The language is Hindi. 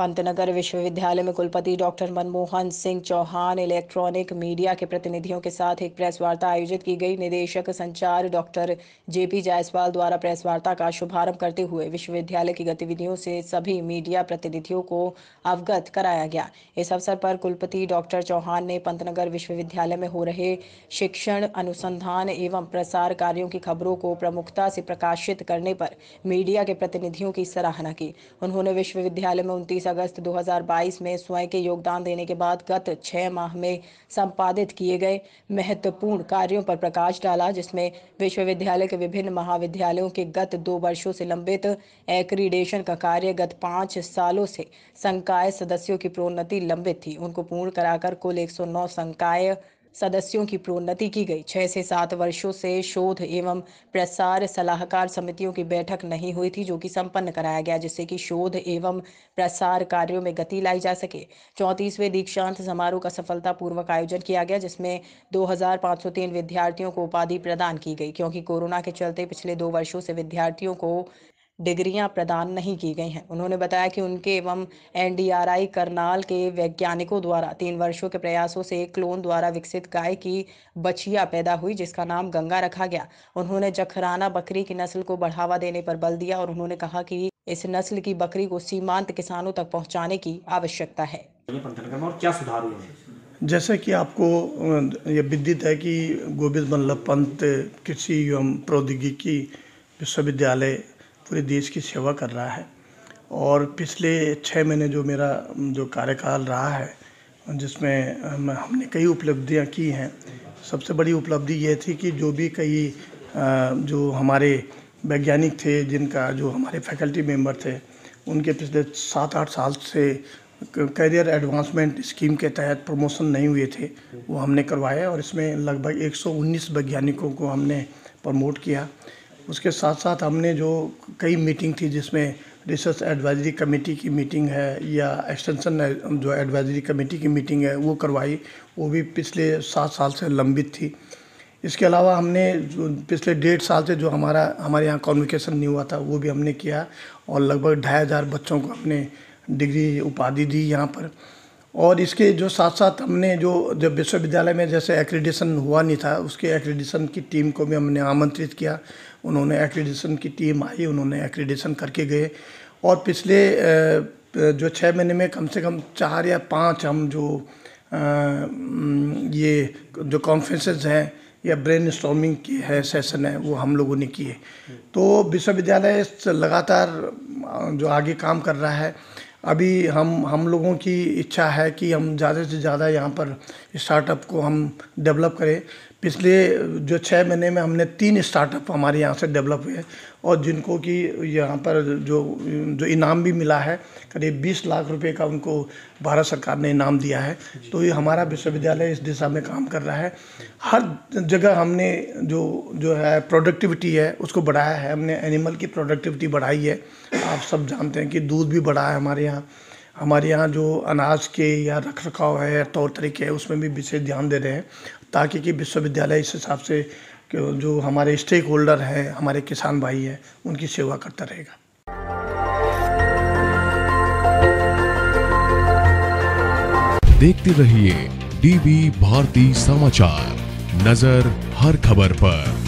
पंतनगर विश्वविद्यालय में कुलपति doctor Manmohan Singh Chauhan electronic media के प्रतिनिधियों के साथ एक प्रेस वार्ता आयोजित की गई निदेशक संचार डॉक्टर जेपी जायसवाल द्वारा प्रेस वार्ता का शुभारंभ करते हुए विश्वविद्यालय की गतिविधियों से सभी मीडिया प्रतिनिधियों को अवगत कराया गया इस अवसर पर कुलपति डॉक्टर चौहान ने पंतनगर विश्वविद्यालय में हो रहे शिक्षण अनुसंधान एवं प्रसार कार्यों की खबरों को प्रमुखता से प्रकाशित करने पर मीडिया के प्रतिनिधियों की सराहना की उन्होंने विश्वविद्यालय में उनतीस अगस्त 2022 में स्वयं के योगदान देने के बाद गत छः माह में संपादित किए गए महत्वपूर्ण कार्यों पर प्रकाश डाला जिसमें विश्वविद्यालय के विभिन्न महाविद्यालयों के गत दो वर्षों से लंबित एक्रीडेशन का कार्य गत पाँच सालों से संकाय सदस्यों की प्रोन्नति लंबित थी उनको पूर्ण कराकर कुल एक संकाय सदस्यों की प्रोन्नति की गई छह से सात वर्षों से शोध एवं प्रसार सलाहकार समितियों की बैठक नहीं हुई थी जो कि संपन्न कराया गया जिससे कि शोध एवं प्रसार कार्यों में गति लाई जा सके चौंतीसवें दीक्षांत समारोह का सफलतापूर्वक आयोजन किया गया जिसमें 2503 विद्यार्थियों को उपाधि प्रदान की गई क्योंकि कोरोना के चलते पिछले दो वर्षों से विद्यार्थियों को डिग्रियां प्रदान नहीं की गई हैं उन्होंने बताया कि उनके एवं एनडीआरआई करनाल के वैज्ञानिकों द्वारा तीन वर्षों के प्रयासों से एक क्लोन द्वारा विकसित गाय की बछिया पैदा हुई जिसका नाम गंगा रखा गया उन्होंने जखराना बकरी की नस्ल को बढ़ावा देने पर बल दिया और उन्होंने कहा कि इस नस्ल की बकरी को सीमांत किसानों तक पहुंचाने की आवश्यकता है और क्या सुधार हुए जैसे कि आपको ये विदित है कि गोविंद बल्लभ पंत कृषि एवं प्रौद्योगिकी विश्वविद्यालय पूरे देश की सेवा कर रहा है और पिछले छः महीने जो मेरा जो कार्यकाल रहा है जिसमें हमने कई उपलब्धियां की हैं सबसे बड़ी उपलब्धि यह थी कि जो भी कई जो हमारे वैज्ञानिक थे जिनका जो हमारे फैकल्टी मेंबर थे उनके पिछले सात आठ साल से करियर एडवांसमेंट स्कीम के तहत प्रमोशन नहीं हुए थे वो हमने करवाया और इसमें लगभग 119 वैज्ञानिकों को हमने प्रमोट किया उसके साथ साथ हमने जो कई मीटिंग थी जिसमें रिसर्च एडवाइजरी कमेटी की मीटिंग है या एक्सटेंशन जो एडवाइजरी कमेटी की मीटिंग है वो करवाई वो भी पिछले सात साल से लंबित थी इसके अलावा हमने पिछले डेढ़ साल से जो हमारा हमारे यहाँ कॉन्विकेशन नहीं हुआ था वो भी हमने किया और लगभग ढाई हज़ार बच्चों को हमने डिग्री उपाधि दी यहाँ पर और इसके जो साथ साथ हमने जो जब विश्वविद्यालय में जैसे एक्रीडिशन हुआ नहीं था उसके एक्रीडिशन की टीम को भी हमने आमंत्रित किया उन्होंने एक्रीडिशन की टीम आई उन्होंने एक्रीडिशन करके गए और पिछले जो छः महीने में कम से कम चार या पाँच हम जो ये जो कॉन्फ्रेंसेज हैं या ब्रेन स्टॉमिंग की है सेशन है वो हम लोगों ने किए तो विश्वविद्यालय लगातार जो आगे काम कर रहा है अभी हम हम लोगों की इच्छा है कि हम ज़्यादा से ज़्यादा यहाँ पर स्टार्टअप को हम डेवलप करें पिछले जो छः महीने में हमने तीन स्टार्टअप हमारे यहाँ से डेवलप हुए और जिनको कि यहाँ पर जो जो इनाम भी मिला है करीब बीस लाख रुपए का उनको भारत सरकार ने इनाम दिया है तो ये हमारा विश्वविद्यालय इस दिशा में काम कर रहा है हर जगह हमने जो जो है प्रोडक्टिविटी है उसको बढ़ाया है हमने एनिमल की प्रोडक्टिविटी बढ़ाई है आप सब जानते हैं कि दूध भी बढ़ा है हमारे यहाँ हमारे यहाँ जो अनाज के या रख रखाव है तौर तरीके है उसमें भी विशेष ध्यान दे रहे हैं ताकि कि विश्वविद्यालय इस हिसाब से जो हमारे स्टेक होल्डर हैं हमारे किसान भाई हैं उनकी सेवा करता रहेगा देखते रहिए डीबी भारती समाचार नजर हर खबर पर